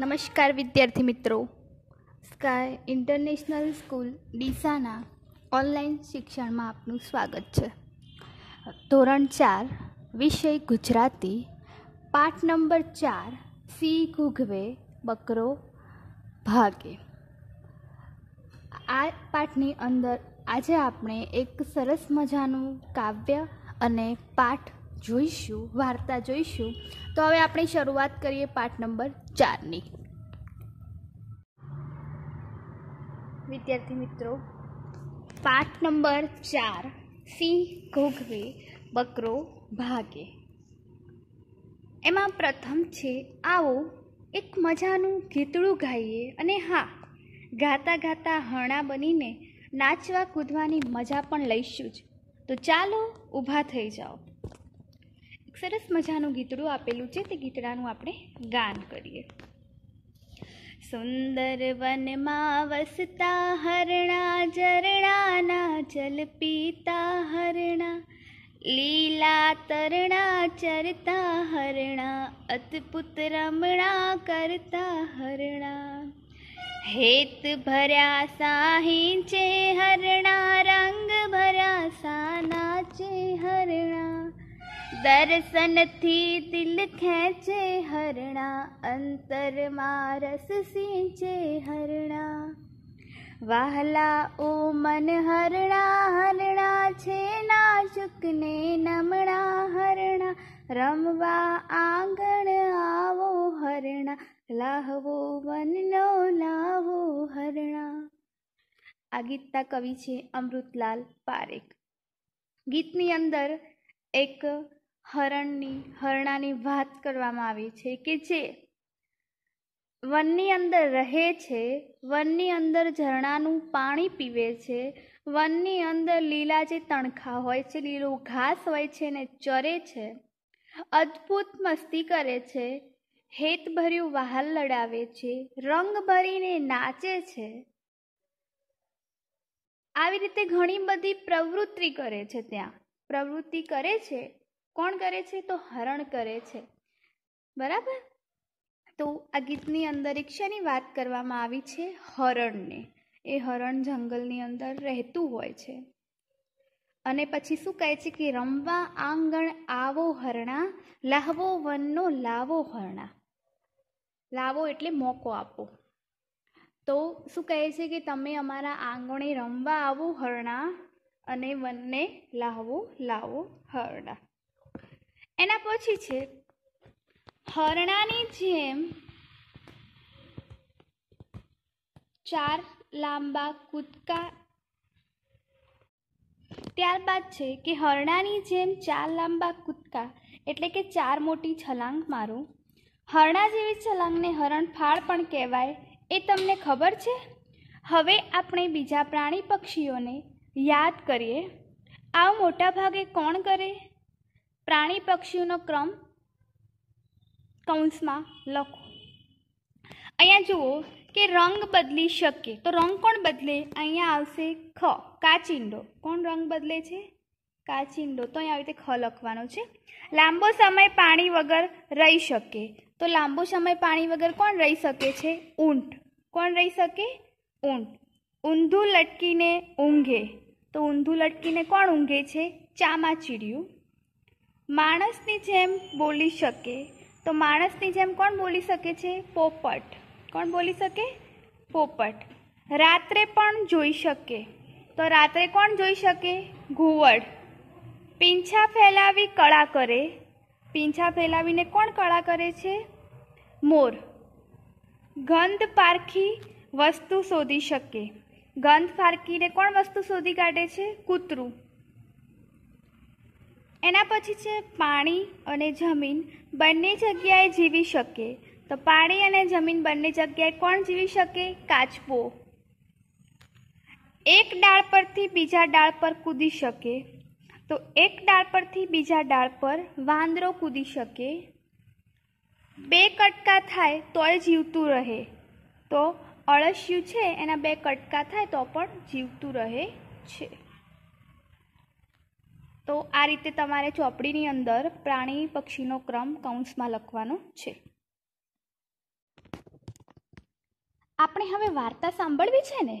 નમસ્કાર વિદ્યાર્થી મિત્રો સ્કાય ઇન્ટરનેશનલ સ્કૂલ ડીસાના ઓનલાઈન શિક્ષણમાં આપનું સ્વાગત છે ધોરણ ચાર વિષય ગુજરાતી પાઠ નંબર ચાર સી ઘુઘવે બકરો ભાગે આ પાઠની અંદર આજે આપણે એક સરસ મજાનું કાવ્ય અને પાઠ જોઈશું વાર્તા જોઈશું તો હવે આપણે શરૂઆત કરીએ પાઠ નંબર ચારની વિદ્યાર્થી મિત્રો પાઠ નંબર ચાર સિંહ ઘોઘવે બકરો ભાગે એમાં પ્રથમ છે આવો એક મજાનું ગીતડું ગાઈએ અને હા ગાતા ગાતા હણા બનીને નાચવા કૂદવાની મજા પણ લઈશું જ તો ચાલો ઊભા થઈ જાઓ સરસ મજાનું ગીતડું આપેલું છે તે ગીતડાનું આપણે ગાન કરીએ સુંદર વનમાં વસતા હરણા ઝરણાના જલ પીતા હરણા લીલા તરણા ચરતા હરણા અદ્ભુત રમણા કરતા હરણા હેત ભર્યા સાહી છે હરણા રંગ ભર્યા સાના છે હરણા દર્શનથી દિલ ખેંચે હરણા અંતરમાં રસ સિંચે હરણા વાહલા ઓ મન હરણા હરણા છે નાજુક નમણા હરણા રમવા આંગણ આવો હરણા લાહવો વનનો લાવો હરણા આ ગીતના કવિ છે અમૃતલાલ પારેખ ગીતની અંદર એક હરણની હરણાની વાત કરવામાં આવી છે કે જે વનની અંદર રહે છે વનની અંદર ઝરણાનું પાણી પીવે છે વનની અંદર લીલા જે તણખા હોય છે લીલું ઘાસ હોય છે ને ચરે છે અદ્ભુત મસ્તી કરે છે હેતભર્યું વહાલ લડાવે છે રંગ ભરીને નાચે છે આવી રીતે ઘણી બધી પ્રવૃત્તિ કરે છે ત્યાં પ્રવૃત્તિ કરે છે કોણ કરે છે તો હરણ કરે છે બરાબર તો આ ગીતની અંદર રિક્ષાની વાત કરવામાં આવી છે હરણને એ હરણ જંગલની અંદર રહેતું હોય છે અને પછી શું કહે છે કે રમવા આંગણ આવો હરણા લાહવો વનનો લાવો હરણા લાવો એટલે મોકો આપો તો શું કહે છે કે તમે અમારા આંગણે રમવા આવો હરણા અને વનને લાહવો લાવો હરણા એના પછી છે હરણાની જેમ ચાર લાંબા કૂદકા ત્યારબાદ છે કે હરણાની જેમ ચાર લાંબા કૂદકા એટલે કે ચાર મોટી છલાંગ મારું હરણા જેવી છલાંગને હરણ ફાળ પણ કહેવાય એ તમને ખબર છે હવે આપણે બીજા પ્રાણી પક્ષીઓને યાદ કરીએ આ ભાગે કોણ કરે પ્રાણી પક્ષીઓનો ક્રમ કૌંસમાં લખો અહીંયા જુઓ કે રંગ બદલી શકે તો રંગ કોણ બદલે અહીંયા આવશે ખ કાચિંડો કોણ રંગ બદલે છે કાચિંડો તો અહીંયા આવી રીતે ખ લખવાનો છે લાંબો સમય પાણી વગર રહી શકે તો લાંબો સમય પાણી વગર કોણ રહી શકે છે ઊંટ કોણ રહી શકે ઊંટ ઊંધું લટકીને ઊંઘે તો ઊંધું લટકીને કોણ ઊંઘે છે ચામાચીડિયું માણસની જેમ બોલી શકે તો માણસની જેમ કોણ બોલી શકે છે પોપટ કોણ બોલી શકે પોપટ રાત્રે પણ જોઈ શકે તો રાત્રે કોણ જોઈ શકે ઘુવડ પીંછા ફેલાવી કળા કરે પીંછા ફેલાવીને કોણ કળા કરે છે મોર ગંધ પારખી વસ્તુ શોધી શકે ગંધ પારખીને કોણ વસ્તુ શોધી કાઢે છે કૂતરું એના પછી છે પાણી અને જમીન બંને જગ્યાએ જીવી શકે તો પાણી અને જમીન બંને જગ્યાએ કોણ જીવી શકે કાચબો એક ડાળ પરથી બીજા ડાળ પર કૂદી શકે તો એક ડાળ પરથી બીજા ડાળ પર વાંદરો કૂદી શકે બે કટકા થાય તોય જીવતું રહે તો અળસિયું છે એના બે કટકા થાય તો પણ જીવતું રહે છે તો આ રીતે તમારે ચોપડીની અંદર પ્રાણી પક્ષીનો ક્રમ કૌંસમાં લખવાનો છે આપણે હવે વાર્તા સાંભળવી છે ને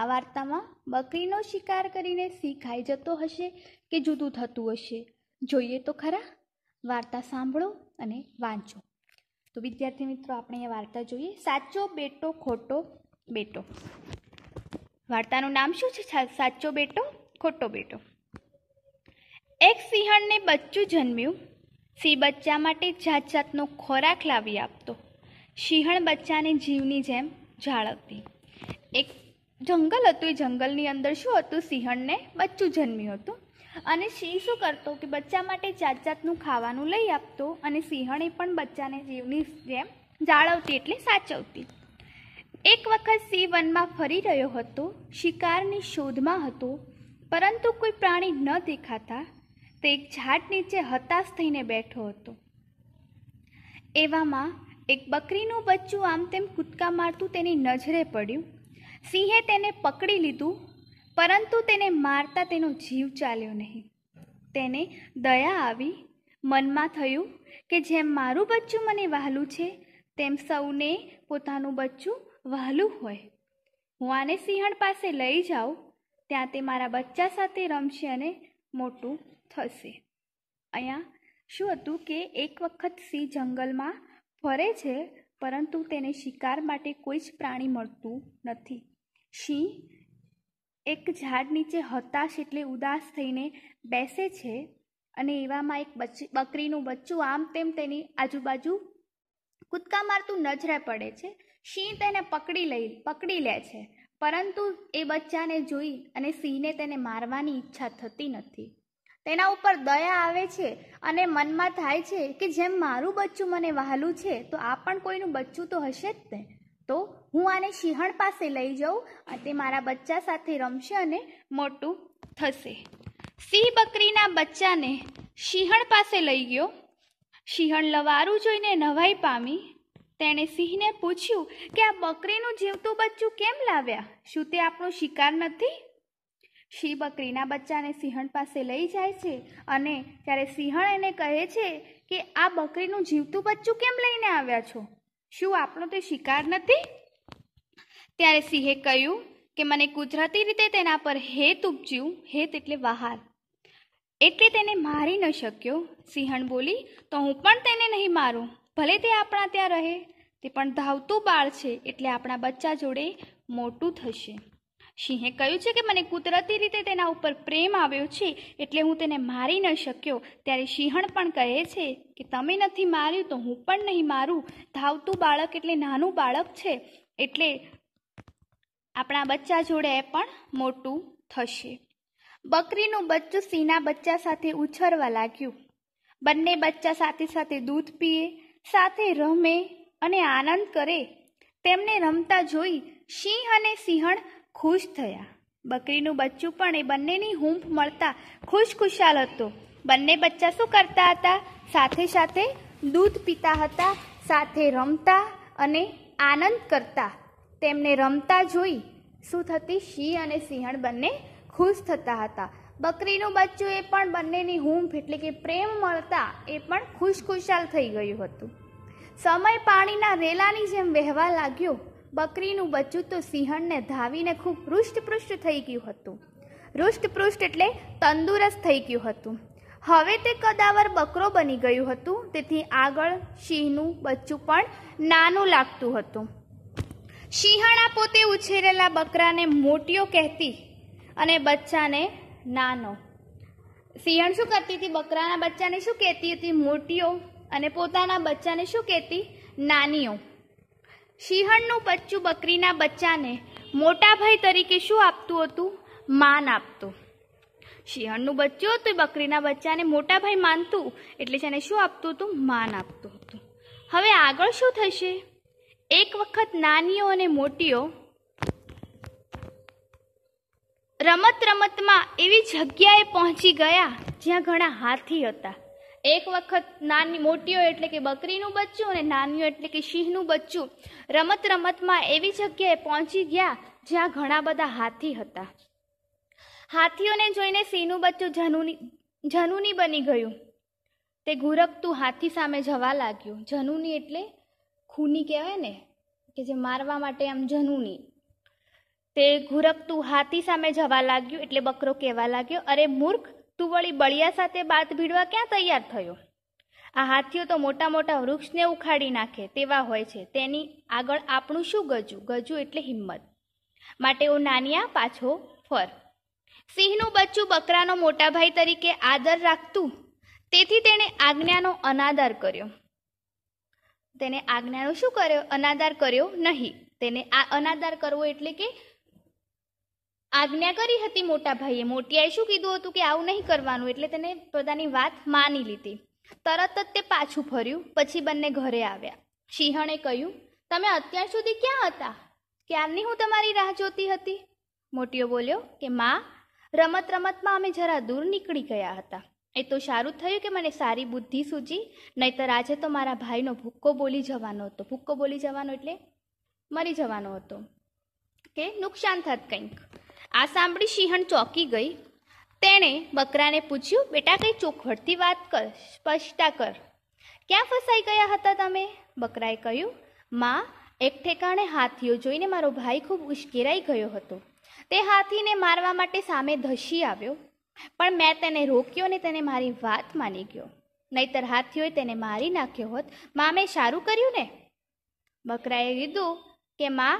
આ વાર્તામાં બકરીનો શિકાર કરીને સિંહ ખાઈ જતો હશે કે જુદું થતું હશે જોઈએ તો ખરા વાર્તા સાંભળો અને વાંચો તો વિદ્યાર્થી મિત્રો આપણે એ વાર્તા જોઈએ સાચો બેટો ખોટો બેટો વાર્તાનું નામ શું છે સાચો બેટો ખોટો બેટો એક સિંહણને બચ્ચું જન્મ્યું સિંહ બચ્ચા માટે જાત જાતનો ખોરાક લાવી આપતો સિંહણ બચ્ચાને જીવની જેમ જાળવતી એક જંગલ હતું એ જંગલની અંદર શું હતું સિંહણને બચ્ચું જન્મ્યું હતું અને સિંહ શું કરતો કે બચ્ચા માટે જાત જાતનું ખાવાનું લઈ આપતો અને સિંહણે પણ બચ્ચાને જીવની જેમ જાળવતી એટલે સાચવતી એક વખત સિંહ વનમાં ફરી રહ્યો હતો શિકારની શોધમાં હતો પરંતુ કોઈ પ્રાણી ન દેખાતા તે એક ઝાડ નીચે હતાશ થઈને બેઠો હતો એવામાં એક બકરીનું બચ્ચું આમ તેમ કૂદકા મારતું તેની નજરે પડ્યું સિંહે તેને પકડી લીધું પરંતુ તેને મારતા તેનો જીવ ચાલ્યો નહીં તેને દયા આવી મનમાં થયું કે જેમ મારું બચ્ચું મને વહાલું છે તેમ સૌને પોતાનું બચ્ચું વહાલું હોય હું આને સિંહણ પાસે લઈ જાઉં ત્યાં તે મારા બચ્ચા સાથે રમશે અને મોટું થશે અહીંયા શું હતું કે એક વખત સિંહ જંગલમાં ફરે છે પરંતુ તેને શિકાર માટે કોઈ જ પ્રાણી મળતું નથી સિંહ એક ઝાડ નીચે હતાશ એટલે ઉદાસ થઈને બેસે છે અને એવામાં એક બકરીનું બચ્ચું આમ તેમ તેની આજુબાજુ કૂદકા મારતું નજરે પડે છે સિંહ તેને પકડી લઈ પકડી લે છે પરંતુ એ બચ્ચાને જોઈ અને સિંહને તેને મારવાની ઈચ્છા થતી નથી તેના ઉપર દયા આવે છે અને મનમાં થાય છે કે જેમ મારું બચ્ચું મને વહાલું છે તો આ પણ કોઈનું બચ્ચું તો હશે જ ને તો હું આને સિંહણ પાસે લઈ જાઉં અને તે મારા બચ્ચા સાથે રમશે અને મોટું થશે સિંહ બકરીના બચ્ચાને સિંહણ પાસે લઈ ગયો સિંહણ લવારું જોઈને નવાઈ પામી તેણે સિંહને પૂછ્યું કે આ બકરીનું જીવતું બચ્ચું કેમ લાવ્યા શું તે આપણો શિકાર નથી સિંહ બકરીના બચ્ચાને સિંહણ પાસે લઈ જાય છે અને ત્યારે સિંહણ એને કહે છે કે આ બકરીનું જીવતું બચ્ચું કેમ લઈને આવ્યા છો શું આપણો તે શિકાર નથી ત્યારે સિંહે કહ્યું કે મને કુદરતી રીતે તેના પર હેત ઉપજ્યું હેત એટલે વહાર એટલે તેને મારી ન શક્યો સિંહણ બોલી તો હું પણ તેને નહીં મારું ભલે તે આપણા ત્યાં રહે તે પણ ધાવતું બાળ છે એટલે આપણા બચ્ચા જોડે મોટું થશે સિંહે કહ્યું છે કે મને કુદરતી રીતે તેના ઉપર પ્રેમ આવ્યો છે એટલે હું તેને મારી ન શક્યો ત્યારે સિંહણ પણ કહે છે કે તમે નથી માર્યું તો હું પણ નહીં મારું ધાવતું બાળક એટલે નાનું બાળક છે એટલે આપણા બચ્ચા જોડે પણ મોટું થશે બકરીનું બચ્ચું સિંહના બચ્ચા સાથે ઉછરવા લાગ્યું બંને બચ્ચા સાથે સાથે દૂધ પીએ સાથે રમે અને આનંદ કરે તેમને રમતા જોઈ સિંહ અને સિંહણ ખુશ થયા બકરીનું બચ્ચું પણ એ બંનેની હૂંફ મળતા ખુશ ખુશાલ હતો બંને બચ્ચા શું કરતા હતા સાથે સાથે દૂધ પીતા હતા સાથે રમતા અને આનંદ કરતા તેમને રમતા જોઈ શું થતી સિંહ અને સિંહણ બંને ખુશ થતા હતા બકરીનું બચ્ચું એ પણ બંનેની હૂંફ એટલે કે પ્રેમ મળતા એ પણ ખુશ ખુશાલ થઈ ગયું હતું સમય પાણીના રેલાની જેમ વહેવા લાગ્યો બકરીનું બચ્ચું તો સિંહણને ધાવીને ખૂબ હૃષ્ટપૃષ્ટ થઈ ગયું હતું હૃષ્ટપૃષ્ટ એટલે તંદુરસ્ત થઈ ગયું હતું હવે તે કદાવર બકરો બની ગયું હતું તેથી આગળ સિંહનું બચ્ચું પણ નાનું લાગતું હતું સિંહણા પોતે ઉછેરેલા બકરાને મોટીઓ કહેતી અને બચ્ચાને નાનો સિંહણ શું કરતી હતી બકરાના બચ્ચાને શું કહેતી હતી મોટીઓ અને પોતાના બચ્ચાને શું કહેતી નાનીઓ સિંહણનું બચ્ચું બકરીના બચ્ચાને મોટા ભાઈ તરીકે શું આપતું હતું માન આપતું સિંહણનું બચ્ચું હતું બકરીના બચ્ચાને મોટા ભાઈ માનતું એટલે છે એને શું આપતું હતું માન આપતું હતું હવે આગળ શું થશે એક વખત નાનીઓ અને મોટીઓ રમત રમતમાં એવી જગ્યાએ પહોંચી ગયા જ્યાં ઘણા હાથી હતા એક વખત નાની મોટીઓ એટલે કે બકરીનું બચ્ચું અને નાનીઓ એટલે કે સિંહનું બચ્ચું રમત રમતમાં એવી જગ્યાએ પહોંચી ગયા જ્યાં ઘણા બધા હાથી હતા હાથીઓને જોઈને સિંહનું બચ્ચું જનુની જનુની બની ગયું તે ઘુરકતું હાથી સામે જવા લાગ્યું જનુની એટલે ખૂની કહેવાય ને કે જે મારવા માટે આમ જનુની તે ઘુરકતું હાથી સામે જવા લાગ્યું એટલે બકરો કહેવા લાગ્યો અરે મૂર્ખ તું વળી બળિયા સાથે બાત ભીડવા ક્યાં તૈયાર થયો આ હાથીઓ તો મોટા મોટા વૃક્ષને ઉખાડી નાખે તેવા હોય છે તેની આગળ આપણું શું ગજુ ગજુ એટલે હિંમત માટે હું નાનિયા પાછો ફર સિંહનું બચ્ચું બકરાનો મોટા ભાઈ તરીકે આદર રાખતું તેથી તેણે આજ્ઞાનો અનાદર કર્યો તેને આજ્ઞાનો શું કર્યો અનાદર કર્યો નહીં તેને આ અનાદર કરવો એટલે કે આજ્ઞા કરી હતી મોટા ભાઈએ મોટિયાએ શું કીધું હતું કે આવું નહીં કરવાનું એટલે તેને પોતાની વાત માની લીધી તરત જ તે પાછું ફર્યું પછી બંને ઘરે આવ્યા સિંહણે કહ્યું તમે અત્યાર સુધી ક્યાં હતા ક્યારની હું તમારી રાહ જોતી હતી મોટીઓ બોલ્યો કે માં રમત રમતમાં અમે જરા દૂર નીકળી ગયા હતા એ તો સારું થયું કે મને સારી બુદ્ધિ સૂજી નહીતર આજે તો મારા ભાઈનો ભૂક્કો બોલી જવાનો હતો ભૂક્કો બોલી જવાનો એટલે મરી જવાનો હતો કે નુકસાન થત કંઈક આ સાંભળી સિંહણ ચોંકી ગઈ તેણે બકરાને પૂછ્યું બેટા કંઈ ચોખવટથી વાત કર સ્પષ્ટતા કર ક્યાં ફસાઈ ગયા હતા તમે બકરાએ કહ્યું માં એક ઠેકાણે હાથીઓ જોઈને મારો ભાઈ ખૂબ ઉશ્કેરાઈ ગયો હતો તે હાથીને મારવા માટે સામે ધસી આવ્યો પણ મેં તેને રોક્યો ને તેને મારી વાત માની ગયો નહીતર હાથીઓએ તેને મારી નાખ્યો હોત માં મેં સારું કર્યું ને બકરાએ કીધું કે માં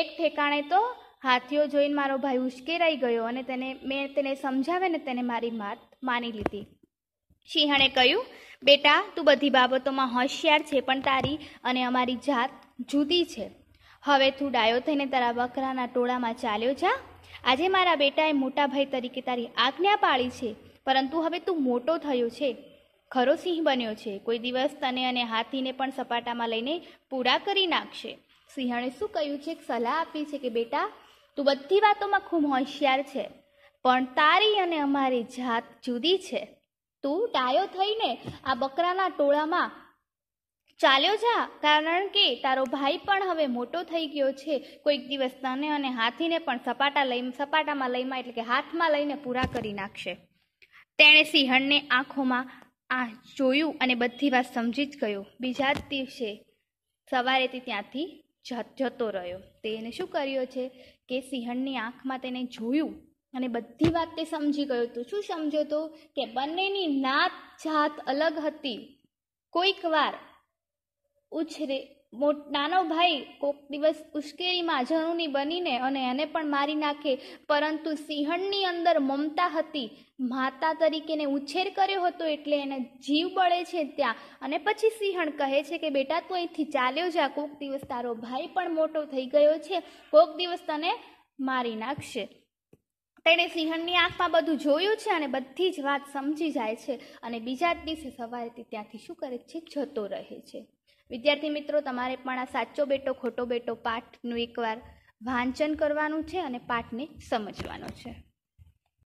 એક ઠેકાણે તો હાથીઓ જોઈને મારો ભાઈ ઉશ્કેરાઈ ગયો અને તેને મેં તેને સમજાવીને તેને મારી માત માની લીધી સિંહણે કહ્યું બેટા તું બધી બાબતોમાં હોશિયાર છે પણ તારી અને અમારી જાત જુદી છે હવે તું ડાયો થઈને તારા બકરાના ટોળામાં ચાલ્યો જા આજે મારા બેટાએ મોટા ભાઈ તરીકે તારી આજ્ઞા પાળી છે પરંતુ હવે તું મોટો થયો છે ખરો સિંહ બન્યો છે કોઈ દિવસ તને અને હાથીને પણ સપાટામાં લઈને પૂરા કરી નાખશે સિંહણે શું કહ્યું છે સલાહ આપી છે કે બેટા તું બધી વાતોમાં ખૂબ હોશિયાર છે પણ તારી અને અમારી જાત જુદી છે તું ટાયો થઈને આ બકરાના ટોળામાં ચાલ્યો જા કારણ કે તારો ભાઈ પણ હવે મોટો થઈ ગયો છે કોઈક દિવસ તને અને હાથીને પણ સપાટા લઈ સપાટામાં લઈમાં એટલે કે હાથમાં લઈને પૂરા કરી નાખશે તેણે સિંહણને આંખોમાં આ જોયું અને બધી વાત સમજી જ ગયો બીજા જ દિવસે સવારે તે ત્યાંથી જતો રહ્યો તે તેણે શું કર્યો છે કે સિંહણની આંખમાં તેને જોયું અને બધી વાત તે સમજી ગયો તો શું સમજ્યો તો કે બંનેની નાત જાત અલગ હતી કોઈક વાર ઉછરે નાનો ભાઈ કોક દિવસ ઉશ્કેરીમાં જણુની બનીને અને એને પણ મારી નાખે પરંતુ સિંહણની અંદર મમતા હતી માતા તરીકે એને ઉછેર કર્યો હતો એટલે એને જીવ બળે છે ત્યાં અને પછી સિંહણ કહે છે કે બેટા તું અહીંથી ચાલ્યો જા કોક દિવસ તારો ભાઈ પણ મોટો થઈ ગયો છે કોક દિવસ તને મારી નાખશે તેણે સિંહણની આંખમાં બધું જોયું છે અને બધી જ વાત સમજી જાય છે અને બીજા જ દિવસે સવારેથી ત્યાંથી શું કરે છે જતો રહે છે વિદ્યાર્થી મિત્રો તમારે પણ આ સાચો બેટો ખોટો બેટો પાઠનું એકવાર વાંચન કરવાનું છે અને પાઠને સમજવાનો છે